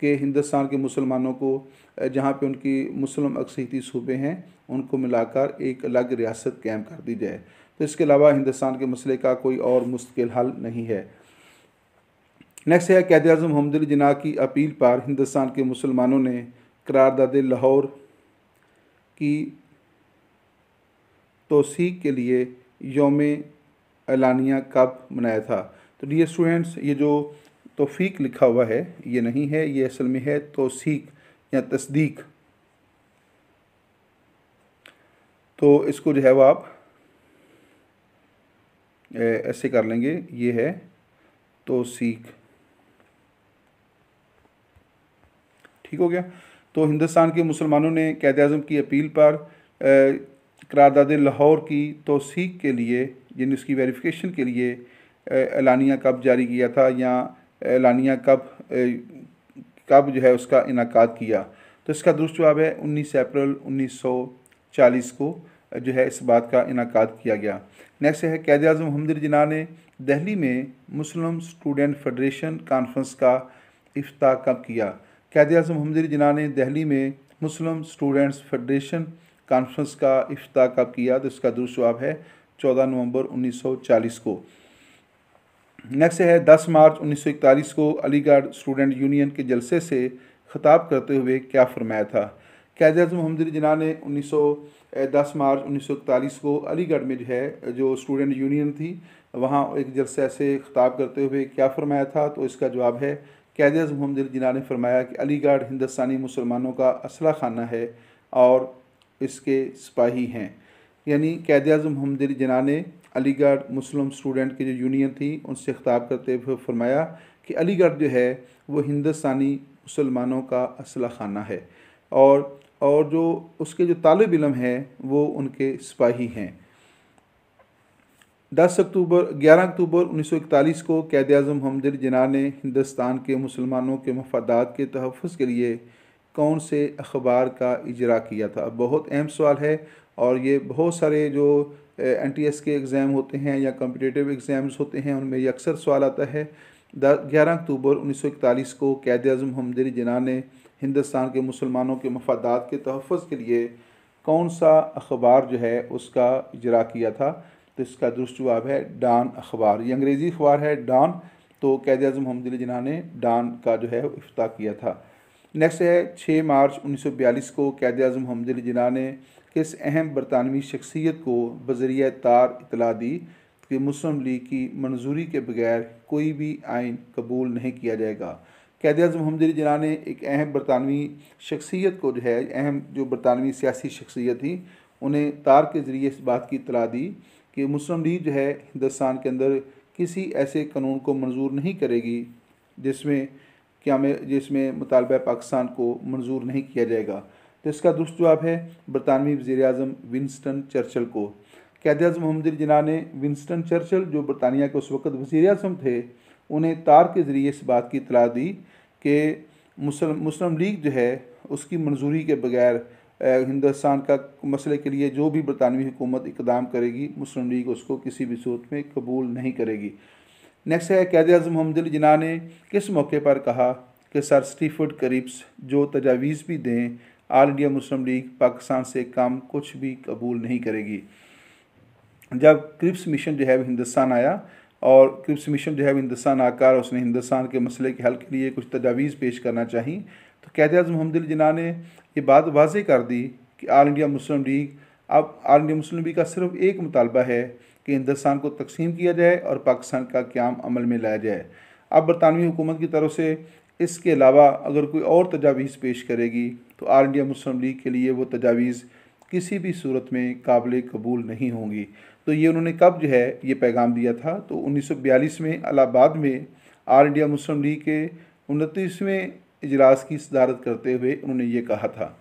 कि हिंदुस्तान के मुसलमानों को जहाँ पे उनकी मुस्लिम अक्सरती सूबे हैं उनको मिलाकर एक अलग रियासत कायम कर दी जाए तो इसके अलावा हिंदुस्तान के मसले का कोई और मुस्किल हल नहीं है नेक्स्ट है कैद अजम अली जिना की अपील पर हिंदुस्तान के मुसलमानों ने करारदाद लाहौर की तोसीक के लिए योम एलानिया कब मनाया था तो डी स्टूडेंट्स ये जो तोफ़ीक लिखा हुआ है ये नहीं है ये असल में है तोसीक या तस्दीक तो इसको जो है वो आप ऐसे कर लेंगे ये है तोसीक ठीक हो गया तो हिंदुस्तान के मुसलमानों ने कैद अजम की अपील पर करारदाद लाहौर की तोसीक के लिए यानी उसकी वेरिफिकेशन के लिए एलानिया कब जारी किया था या एलानिया कब कब जो है उसका इनका किया तो इसका दुरुस्त जवाब है उन्नीस अप्रैल उन्नीस सौ चालीस को जो है इस बात का इनका किया गया नेक्स्ट है कैद अजम हमदर जिना ने दिल्ली में मुस्लिम स्टूडेंट फेडरेशन कॉन्फ्रेंस का अफ्ताह कब किया कैद अजम हमजरी जिना ने दहली में मुस्लिम स्टूडेंट्स फेडरेशन कॉन्फ्रेंस का अफ्ताह कब किया तो इसका दुरुस्वाब है चौदह नवंबर 1940 को नेक्स्ट है 10 मार्च 1941 को अलीगढ़ स्टूडेंट यूनियन के जलसे से खिताब करते हुए क्या फरमाया था कैद अजम हमजरी जिना ने दस मार्च इकतालीस को अलीगढ़ में जो है जो स्टूडेंट यूनियन थी वहाँ एक जलसे से खिताब करते हुए क्या फरमाया था तो इसका जवाब है कैदस मोहम्मद जिना ने फरमाया कि अलीगढ़ हिंदुस्तानी मुसलमानों का असला खाना है और इसके सिपाही हैं यानी कैद अजम मोहम्मद जना ने अलीगढ़ मुस्लिम स्टूडेंट की जो यूनियन थी उनसे खिताब करते हुए फरमाया कि अलीगढ़ जो है वो हिंदुस्तानी मुसलमानों का असला खाना है और और जो उसके जो तालब इलम हैं वो उनके सिपाही हैं 10 अक्टूबर 11 अक्टूबर 1941 को कैद अजम हमदर जना ने हिंदुस्तान के मुसलमानों के मफादात के तहफ़ के लिए कौन से अखबार का इजरा किया था बहुत अहम सवाल है और ये बहुत सारे जो एन टी एस के एग्ज़ाम होते हैं या कम्पिटेटिव एग्ज़ाम्स होते हैं उनमें ये अक्सर सवाल आता है ग्यारह अक्टूबर 1941 को कैद अजम हमदर जना ने हिंदुस्तान के मुसलमानों के मफादात के तहफ़ के लिए कौन सा अखबार जो है उसका इजरा किया था तो इसका दुरुस्त जवाब है डान अखबार ये अंग्रेज़ी अखबार है डान तो कैद अजम मोहम्मद जिन्हा ने डान का जो है इफ्ताह किया था नेक्स्ट है 6 मार्च 1942 को कैद अजम मोहम्मद जिन्हा ने किस अहम बरतानवी शख्सियत को बजरिया तार इतला दी कि मुस्लिम लीग की मंजूरी के बगैर कोई भी आइन कबूल नहीं किया जाएगा कैद अजम अली जना ने एक अहम बरतानवी शख्सियत को जो है अहम जो बरतानवी सियासी शख्सियत थी उन्हें तार के ज़रिए इस बात की इतला दी कि मुस्लिम लीग जो है हिंदुस्तान के अंदर किसी ऐसे कानून को मंजूर नहीं करेगी जिसमें क्या में जिसमें मुतालबा पाकिस्तान को मंजूर नहीं किया जाएगा तो इसका दुरुस्त जवाब है बरतानवी वज़ी अजम विंस्टन चर्चल को कैद अजम मोहम्मद जना ने विंस्टन चर्चल जो बरतानिया के उस वक्त वज़ी अजम थे उन्हें तार के ज़रिए इस बात की इतला दी कि मुस्लिम लीग जो है उसकी मंजूरी के बगैर हिंदुस्तान का मसले के लिए जो भी बरतानवी हुकूमत इकदाम करेगी मुस्लिम लीग उसको किसी भी सूरत में कबूल नहीं करेगी नेक्स्ट है कैद अजम मोहम्मद जिना ने किस मौके पर कहा कि सर स्टीफर्ड करीब्स जो तजावीज़ भी दें आल इंडिया मुस्लिम लीग पाकिस्तान से काम कुछ भी कबूल नहीं करेगी जब क्रिप्स मिशन जो है हिंदुस्तान आया और क्रिप्स मिशन जो है हिंदुस्तान आकर उसने हिंदुस्तान के मसले के हल के लिए कुछ तजावीज़ पेश करना चाहिए तो कैद अजम हमदिल जिना ने ये बात वाज कर दी कि आल इंडिया मुस्लिम लीग अब आल इंडिया मुस्लिम लीग का सिर्फ एक मुतालबा है कि हिंदुस्तान को तकसीम किया जाए और पाकिस्तान का क्याम अमल में लाया जाए अब बरतानवी हुकूमत की तरफ से इसके अलावा अगर कोई और तजावीज़ पेश करेगी तो आल इंडिया मुस्लिम लीग के लिए वो तजावीज़ किसी भी सूरत में काबिल कबूल नहीं होंगी तो ये उन्होंने कब जो है ये पैगाम दिया था तो 1942 में अलाहाबाद में आल इंडिया मुस्लिम लीग के उनतीसवें इजलास की सदारत करते हुए उन्होंने ये कहा था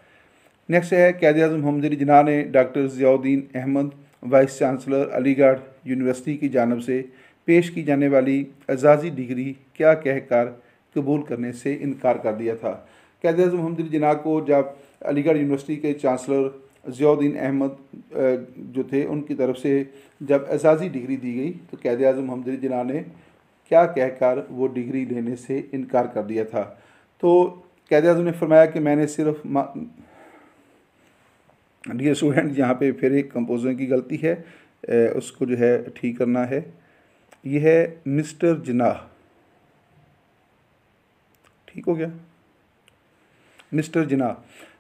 नेक्स्ट है कैद अजम हमजरी जिन्हा ने doctor Ziauddin Ahmad vice chancellor Aligarh university की जानब से पेश की जाने वाली एजाज़ी डिग्री क्या कहकर कबूल करने से इनकार कर दिया था कैद अजम हमजरी जिन्हा को जब अलीगढ़ यूनिवर्सिटी के चांसलर ज़ियाउद्दीन अहमद जो थे उनकी तरफ से जब एजाज़ी डिग्री दी गई तो कैद अजम हमजरी जिन्हा ने क्या कहकर वो डिग्री लेने से इनकार कर दिया था तो कैद आजम ने फरमाया कि मैंने सिर्फ डियर स्टूडेंट यहाँ पे फिर एक कंपोजर की गलती है ए, उसको जो है ठीक करना है यह है मिस्टर जनाह ठीक हो गया मिस्टर जना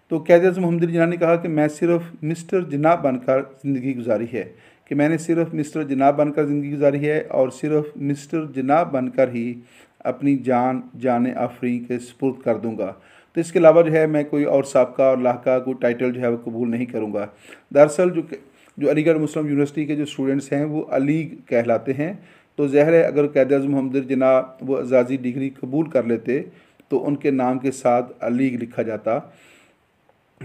तो कैद आज मोहम्मद जना ने कहा कि मैं सिर्फ मिस्टर जना बनकर ज़िंदगी गुजारी है कि मैंने सिर्फ मिस्टर जना बनकर ज़िंदगी गुजारी है और सिर्फ मिस्टर जना बनकर ही अपनी जान जान आफरी के सपुर्द कर दूँगा तो इसके अलावा जो है मैं कोई और सबका और लाका कोई टाइटल जो है वो कबूल नहीं करूँगा दरअसल जो जो अलीगढ़ मुस्लिम यूनिवर्सिटी के जो स्टूडेंट्स हैं वो अलीग कहलाते हैं तो जहर है अगर कैद अजम हमदर जना वो एजाज़ी डिग्री कबूल कर लेते तो उनके नाम के साथ अलीग लिखा जाता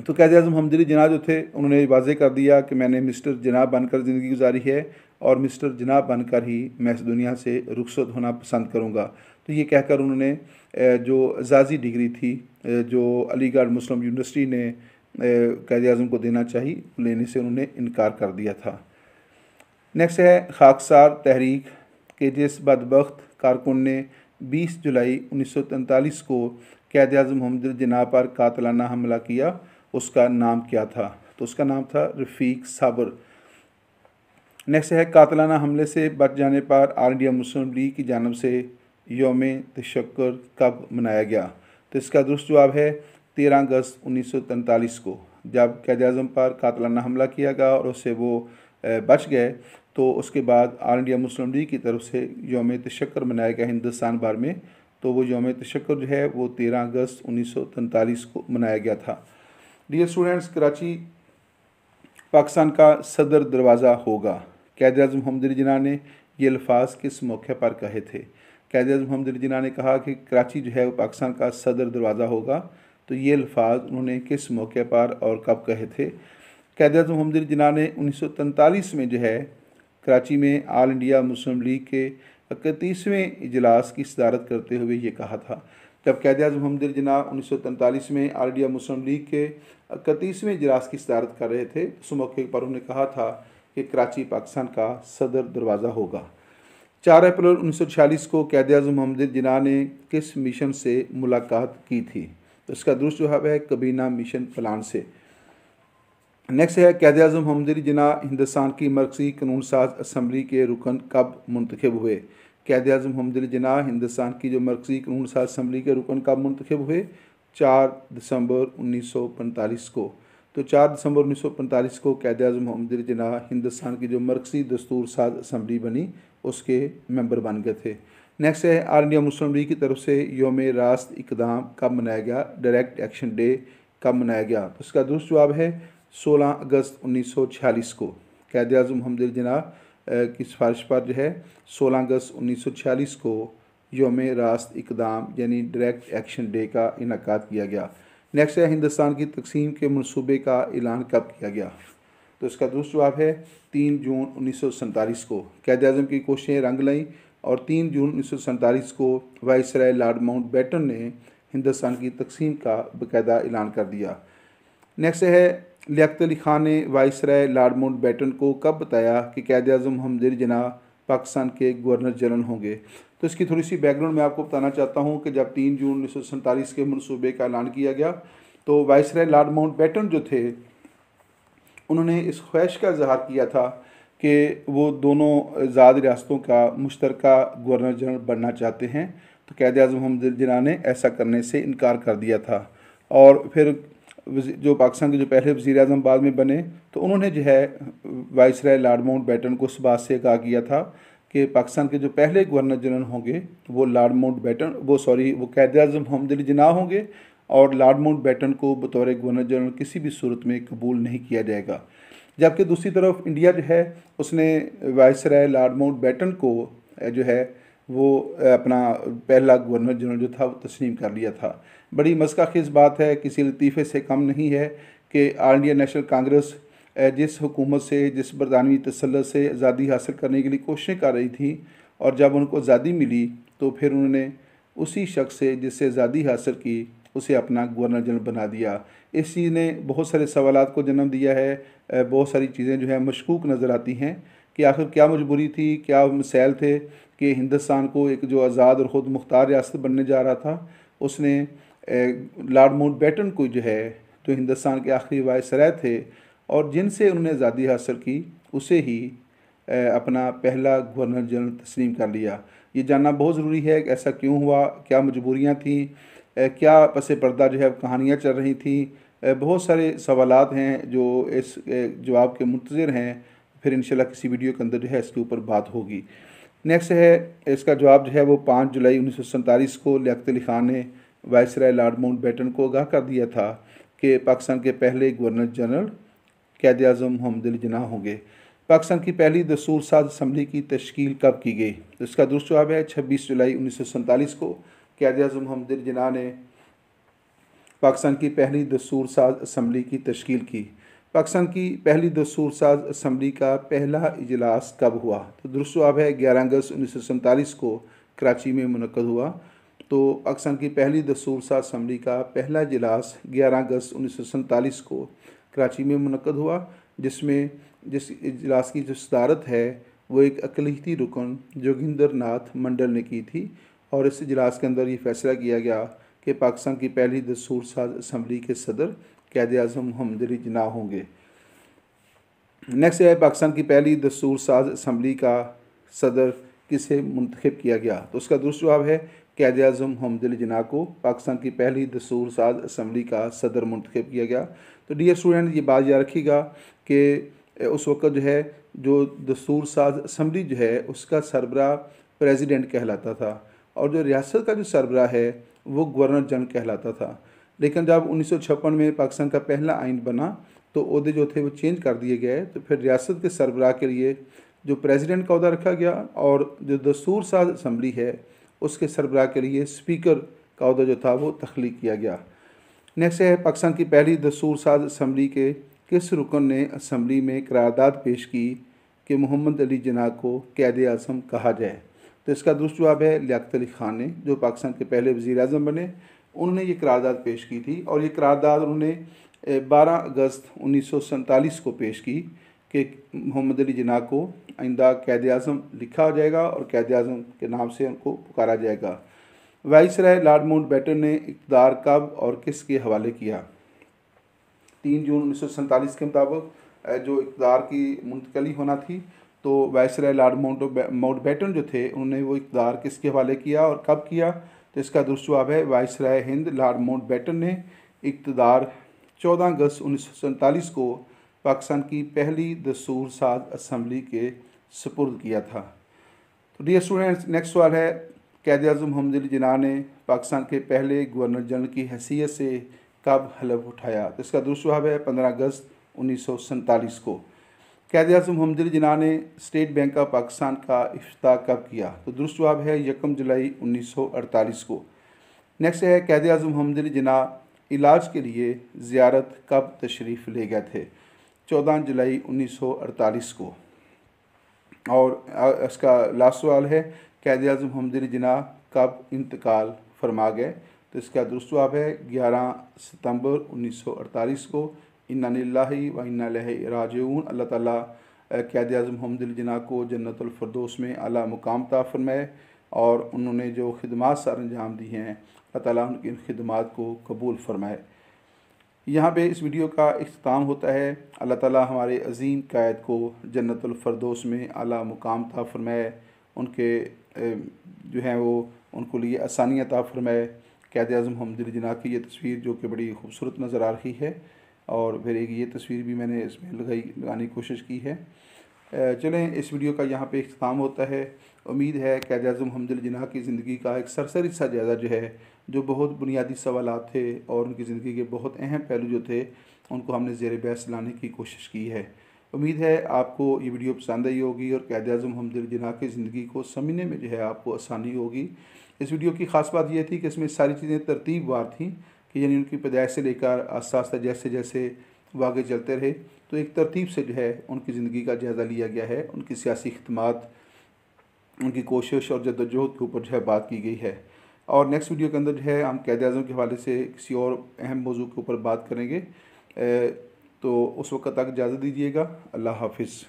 तो कैद अजम हमदरी जना जो थे उन्होंने वाजे कर दिया कि मैंने मिस्टर जना बनकर ज़िंदगी गुजारी है और मिस्टर जना बनकर ही मैं इस दुनिया से रुखसत होना पसंद करूँगा तो ये कहकर उन्होंने जो जाजी डिग्री थी जो अलीगढ़ मुस्लिम यूनिवर्सिटी ने कैद अजम को देना चाहिए लेने से उन्होंने इनकार कर दिया था नेक्स्ट है खाकसार तहरीक के जिस बदबخت कारकुन ने 20 जुलाई उन्नीस को कैद अजम हमद जना पर कातलाना हमला किया उसका नाम क्या था तो उसका नाम था रफ़ीक साबर नेक्स्ट है कातलाना हमले से बच जाने पर आर इंडिया मुस्लिम लीग की जानब से योम तशक्कर कब मनाया गया तो इसका दुरुस्त जवाब है तेरह अगस्त उन्नीस को जब कैद अजम पर कातलाना हमला किया गया और उससे वो बच गए तो उसके बाद आल इंडिया मुस्लिम लीग की तरफ से योम तशक्कर मनाया गया हिंदुस्तान भर में तो वो योम तशक्कर जो है वो तेरह अगस्त उन्नीस को मनाया गया था डी स्टूडेंट्स कराची पाकिस्तान का सदर दरवाज़ा होगा कैद अजम हमदरी जिना ने ये अल्फाज किस मौके पर कहे थे कैद मोहम्मद जिना ने कहा कि कराची जो है वो पाकिस्तान का सदर दरवाज़ा होगा तो ये अल्फाज उन्होंने किस मौके पर और कब कहे थे कैद मोहम्मद हमद जिना ने उन्नीस में जो है कराची में आल इंडिया मुस्लिम लीग के इकतीसवें इजलास की सदारत करते हुए ये कहा था जब कैद अजम हमद जिना उन्नीस में आल इंडिया मुस्लिम लीग के इकतीसवें इजलास की सदारत कर रहे थे उस मौके पर उन्होंने कहा था कि कराची पाकिस्तान का सदर दरवाज़ा होगा चार अप्रैल उन्नीस को कैद अजम मोहम्मद जिना ने किस मिशन से मुलाकात की थी तो इसका दुरुस्त जवाब है कबीना मिशन प्लान से नेक्स्ट है कैद अजम मोहम्मद जिना हिंदुस्तान की मरकजी कानून साज असम्बली के रुकन कब मंतखब हुए कैद अजम मोहम्मद जिना हिंदुस्तान की जो मरकजी कानून साज असम्बली के रुकन कब मंतखब हुए चार दिसंबर उन्नीस को तो चार दिसंबर 1945 को कैद अजम मोहम्मद जिना हिंदुस्तान की जो मरकजी दस्तूर साज असम्बली बनी उसके मेंबर बन गए थे नेक्स्ट है आल इंडिया मुस्लिम लीग की तरफ से योम रास्त इकदाम कब मनाया गया डायरेक्ट एक्शन डे कब मनाया गया तो इसका दुरुस्त जवाब है 16 अगस्त 1946 को कैद अजम मोहम्मद जना की सिफारिश पर जो है 16 अगस्त 1946 को योम रास्त इकदाम यानी डायरेक्ट एक्शन डे का इनका किया गया नेक्स्ट है हिंदुस्तान की तकसीम के मनसूबे का ऐलान कब किया गया तो इसका दुरुस्त जवाब है तीन जून उन्नीस को कैद अजम की कोशें रंग लाई और तीन जून उन्नीस को राय लार्ड माउंट बैटन ने हिंदुस्तान की तकसीम का बाकायदा ऐलान कर दिया नेक्स्ट है लियात अली खान ने viceroy Lord Mountbatten को कब बताया कि कैद अजम हमदिर जना पाकिस्तान के गवर्नर जनरल होंगे तो इसकी थोड़ी सी बैकग्राउंड मैं आपको बताना चाहता हूँ कि जब तीन जून उन्नीस के मनसूबे का ऐलान किया गया तो viceroy Lord Mountbatten जो थे उन्होंने इस ख्वाहिश का इजहार किया था कि वो दोनों आज़ाद रियासतों का मुश्तरक गवर्नर जनरल बनना चाहते हैं तो कैद अजम मोहम्मद जिना ने ऐसा करने से इनकार कर दिया था और फिर जो पाकिस्तान के जो पहले वज़ी अजम बाद में बने तो उन्होंने जो है viceroy Lord Mountbatten को उस बात से कहा किया था कि पाकिस्तान के जो पहले गवर्नर जनरल होंगे वो लार्ड माउंट बैटन वो सॉरी वो कैद अजम मोहम्मद जिना होंगे और लॉर्ड माउंट बैटन को बतौर गवर्नर जनरल किसी भी सूरत में कबूल नहीं किया जाएगा जबकि दूसरी तरफ इंडिया जो है उसने viceroy Lord Mountbatten को जो है वो अपना पहला गवर्नर जनरल जो था वो तस्लीम कर लिया था बड़ी मस्का खेज़ बात है किसी लतीफ़े से कम नहीं है कि आल इंडिया नेशनल कांग्रेस जिस हुकूमत से जिस बरतानवी तसलत से आज़ादी हासिल करने के लिए कोशिशें कर रही थी और जब उनको आज़ादी मिली तो फिर उन्होंने उसी शख्स से जिससे आज़ादी हासिल की उसे अपना गवर्नर जनरल बना दिया इस चीज़ ने बहुत सारे सवाल को जन्म दिया है बहुत सारी चीज़ें जो है मशकूक नज़र आती हैं कि आखिर क्या मजबूरी थी क्या मिसाइल थे कि हिंदुस्तान को एक जो आज़ाद और ख़ुद मुख्तार रियासत बनने जा रहा था उसने लॉर्ड माउंट बैटन को जो है जो तो हिंदुस्तान के आखिरी वायसराय थे और जिनसे उन्होंने आज़ादी हासिल की उसे ही अपना पहला गवर्नर जनरल तस्लीम कर लिया ये जानना बहुत ज़रूरी है कि ऐसा क्यों हुआ क्या मजबूरियाँ थीं क्या पस पर्दा जो है कहानियाँ चल रही थी बहुत सारे सवाल हैं जो इस जवाब के मुंतज़र हैं फिर इन किसी वीडियो के अंदर जो है इसके ऊपर बात होगी नेक्स्ट है इसका जवाब जो है वो पाँच जुलाई उन्नीस को लियात अली खान ने वायसराय लार्ड माउंट बैटन को आगाह कर दिया था कि पाकिस्तान के पहले गवर्नर जनरल कैद अजम मोहम्मद अली जना होंगे पाकिस्तान की पहली दसूर साज असम्बली की तश्कील कब की गई तो इसका दुरुस्त जवाब है छब्बीस जुलाई उन्नीस को कैद अजम हमदिर जिना ने पाकिस्तान की पहली दसूर साज असम्बली की तश्ील की पाकिस्तान की पहली दसूर साज असम्बली का पहला इजलास कब हुआ तो अब है ग्यारह अगस्त उन्नीस सौ सैंतालीस को कराची में मनकद हुआ तो पाकिस्तान की पहली दसूर साज असम्बली का पहला इजलास ग्यारह अगस्त उन्नीस सौ सैंतालीस को कराची में मनकद हुआ जिसमें जिस इजलास की जो सदारत है वो एक अकलीती रुकन जोगिंदर नाथ मंडल ने की थी और इस इजलास के अंदर ये फैसला किया गया कि पाकिस्तान की पहली दसूर साज असम्बली के सदर कैद अजम हमदरी जना होंगे नेक्स्ट है पाकिस्तान की पहली दसूर साज असम्बली का सदर किसे मंतखब किया गया तो उसका दुरुस्त जवाब है कैद अजम हमदिल जना को पाकिस्तान की पहली दसूर साज असम्बली का सदर मंतखब किया गया तो डियर स्टूडेंट ये बात याद रखिएगा कि उस वक्त जो है जो दसूर साज असम्बली जो है उसका सरबरा प्रेसिडेंट कहलाता था और जो रियासत का जो सरबरा है वो गवर्नर जनरल कहलाता था लेकिन जब उन्नीस में पाकिस्तान का पहला आइन बना तो अहदे जो थे वो चेंज कर दिए गए तो फिर रियासत के सरबराह के लिए जो प्रेसिडेंट का अहदा रखा गया और जो दस्तूर साज असम्बली है उसके सरबराह के लिए स्पीकर का अहदा जो था वो तख्लीक किया गया नेक्स्ट है पाकिस्तान की पहली दस्तूर साज असम्बली के किस रुकन ने असम्बली में करारदाद पेश की कि मोहम्मद अली जना को कैद आजम कहा जाए तो इसका दुरुस्त जवाब है लियात अली खान ने जो पाकिस्तान के पहले वज़ी अजम बने उन्होंने ये करारदाद पेश की थी और ये करारदाद उन्होंने बारह अगस्त उन्नीस को पेश की कि मोहम्मद अली जना को आइंदा कैद अजम लिखा जाएगा और कैद अजम के नाम से उनको पुकारा जाएगा viceroy Lord Mountbatten ने इकदार कब और किस के हवाले किया तीन जून उन्नीस के मुताबिक जो इकदार की मुंतकली होना थी तो viceroy Lord Mount Mountbatten जो थे उन्होंने वो इकदार किसके हवाले किया और कब किया तो इसका दुरुस्त जवाब है viceroy Hind Lord Mountbatten ने इकतदार चौदह अगस्त उन्नीस को पाकिस्तान की पहली दसूर साज असम्बली के सपुर्द किया था तो डियर स्टूडेंट्स नेक्स्ट सवाल है कैद अजम हमदिल जिना ने पाकिस्तान के पहले गवर्नर जनरल की हैसियत से कब हलफ उठाया तो इसका दुरुस्त जवाब है पंद्रह अगस्त उन्नीस को कैद अजम हमदिल जिना ने स्टेट बैंक ऑफ पाकिस्तान का अफ्ताह कब किया तो दुरुस्त जवाब है यकम जुलाई 1948 को नेक्स्ट है कैद अजम हमदिल जिना इलाज के लिए ज़्यारत कब तशरीफ़ ले गए थे चौदह जुलाई 1948 को और इसका लास्ट सवाल है कैद अजम हमदिल जिना कब इंतकाल फरमा गए तो इसका दुरुस्त जवाब है ग्यारह सितंबर उन्नीस को इन्ना व इन्ना राजून अल्लाह ताली क़ैद अजम हमदिल जना को जन्नतफरदोस में अला मुकाम ता और उन्होंने जो खदमात सर अंजाम दी हैं अल्लाह तक उनकी इन खदमात को कबूल फरमाए यहाँ पे इस वीडियो का अख्ताम होता है अल्लाह ताली हमारे अजीम कैद को जन्नतफरदोस में अला मुकाम ताफ़रमाए फरमाए उनके जो हैं वो उनको लिए आसानियाँ ताफरमाए फरमाए कैद अजम हमदिल जना की यह तस्वीर जो कि बड़ी खूबसूरत नज़र आ रही है और फिर एक ये तस्वीर भी मैंने इसमें लगाई लगाने की कोशिश की है चलें इस वीडियो का यहाँ पे इख्ताम होता है उम्मीद है कैद अजम हमदिल जिना की ज़िंदगी का एक सरसरी सा जायज़ा जो है जो बहुत बुनियादी सवाल थे और उनकी ज़िंदगी के बहुत अहम पहलू जो थे उनको हमने जेर बहस लाने की कोशिश की है उम्मीद है आपको ये वीडियो पसंद आई होगी और कैद अजम हमदिल जिना की ज़िंदगी को समझने में जो है आपको आसानी होगी इस वीडियो की ख़ास बात यह थी कि इसमें सारी चीज़ें तरतीब वार थी कि यानी उनकी पैदाइश से लेकर आस्ता आस्ता जैसे जैसे वो आगे चलते रहे तो एक तरतीब से जो है उनकी ज़िंदगी का जायज़ा लिया गया है उनकी सियासी खदमात उनकी कोशिश और जदोजहद के ऊपर जो है बात की गई है और नेक्स्ट वीडियो के अंदर जो है हम कैद अजम के हवाले से किसी और अहम मौजू के ऊपर बात करेंगे तो उस वक्त तक इजाज़त दीजिएगा अल्लाह हाफिज़